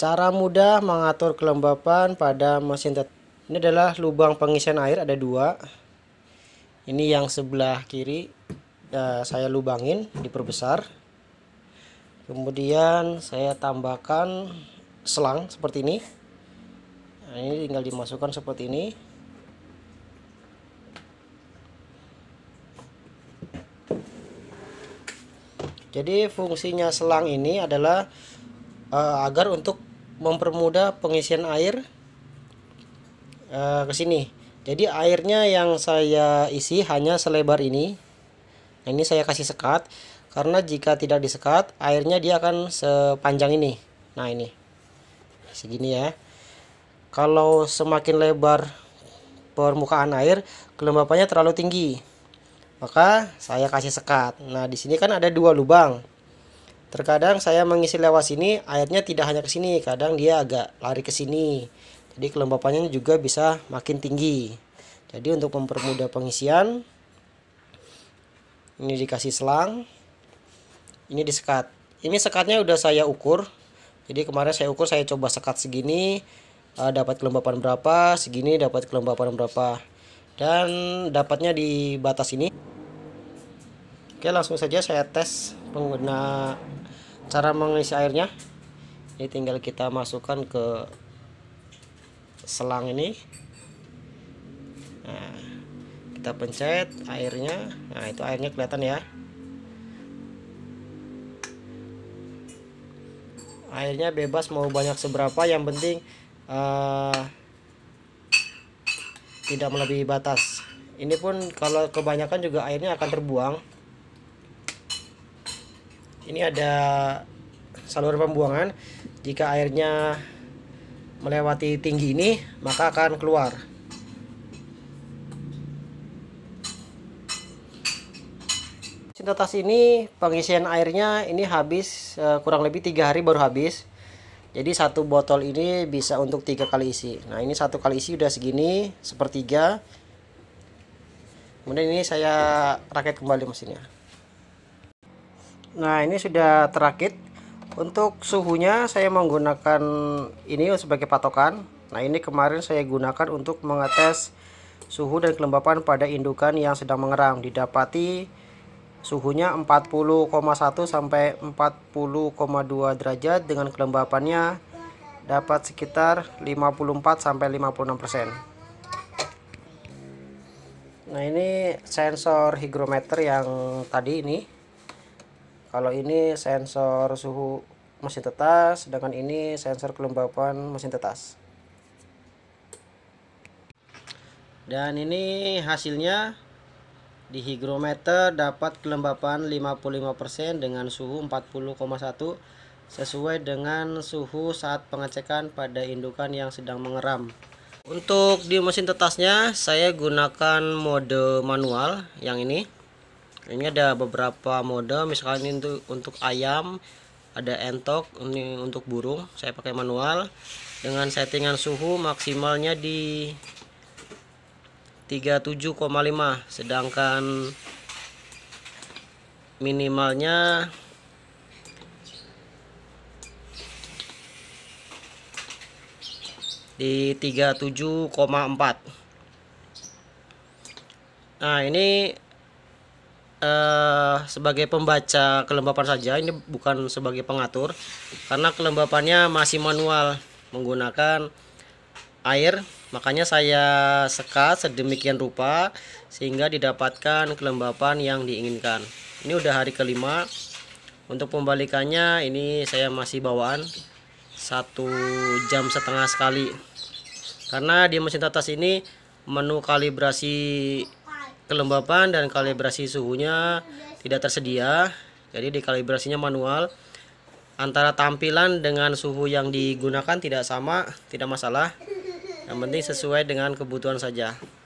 Cara mudah mengatur kelembapan pada mesin tet ini adalah lubang pengisian air ada dua. Ini yang sebelah kiri eh, saya lubangin diperbesar. Kemudian saya tambahkan selang seperti ini. Nah, ini tinggal dimasukkan seperti ini. Jadi fungsinya selang ini adalah uh, agar untuk mempermudah pengisian air uh, ke sini. Jadi airnya yang saya isi hanya selebar ini. Nah, ini saya kasih sekat karena jika tidak disekat airnya dia akan sepanjang ini. Nah, ini. Segini ya. Kalau semakin lebar permukaan air, kelembapannya terlalu tinggi. Maka saya kasih sekat. Nah, di sini kan ada dua lubang. Terkadang saya mengisi lewat sini, airnya tidak hanya ke sini, kadang dia agak lari ke sini. Jadi kelembapannya juga bisa makin tinggi. Jadi untuk mempermudah pengisian, ini dikasih selang, ini disekat. Ini sekatnya udah saya ukur. Jadi kemarin saya ukur, saya coba sekat segini, eh, dapat kelembapan berapa, segini dapat kelembapan berapa. Dan dapatnya di batas ini. Oke langsung saja saya tes pengguna cara mengisi airnya ini tinggal kita masukkan ke selang ini nah, kita pencet airnya nah itu airnya kelihatan ya airnya bebas mau banyak seberapa yang penting uh, tidak melebihi batas ini pun kalau kebanyakan juga airnya akan terbuang ini ada saluran pembuangan jika airnya melewati tinggi ini maka akan keluar sintetas ini pengisian airnya ini habis e, kurang lebih tiga hari baru habis jadi satu botol ini bisa untuk tiga kali isi nah ini satu kali isi udah segini sepertiga kemudian ini saya rakit kembali mesinnya nah ini sudah terakit untuk suhunya saya menggunakan ini sebagai patokan nah ini kemarin saya gunakan untuk mengetes suhu dan kelembapan pada indukan yang sedang mengeram didapati suhunya 40,1 sampai 40,2 derajat dengan kelembapannya dapat sekitar 54 sampai 56 Nah ini sensor higrometer yang tadi ini kalau ini sensor suhu mesin tetas sedangkan ini sensor kelembapan mesin tetas dan ini hasilnya di higrometer dapat kelembapan 55% dengan suhu 40,1 sesuai dengan suhu saat pengecekan pada indukan yang sedang mengeram untuk di mesin tetasnya saya gunakan mode manual yang ini ini ada beberapa mode misalkan ini untuk, untuk ayam ada entok ini untuk burung saya pakai manual dengan settingan suhu maksimalnya di 37,5 sedangkan minimalnya di 37,4 nah ini uh, sebagai pembaca kelembapan saja ini bukan sebagai pengatur karena kelembapannya masih manual menggunakan air makanya saya sekat sedemikian rupa sehingga didapatkan kelembapan yang diinginkan ini udah hari kelima untuk pembalikannya ini saya masih bawaan satu jam setengah sekali karena di mesin tetas ini menu kalibrasi kelembapan dan kalibrasi suhunya tidak tersedia jadi dikalibrasinya manual antara tampilan dengan suhu yang digunakan tidak sama tidak masalah yang penting sesuai dengan kebutuhan saja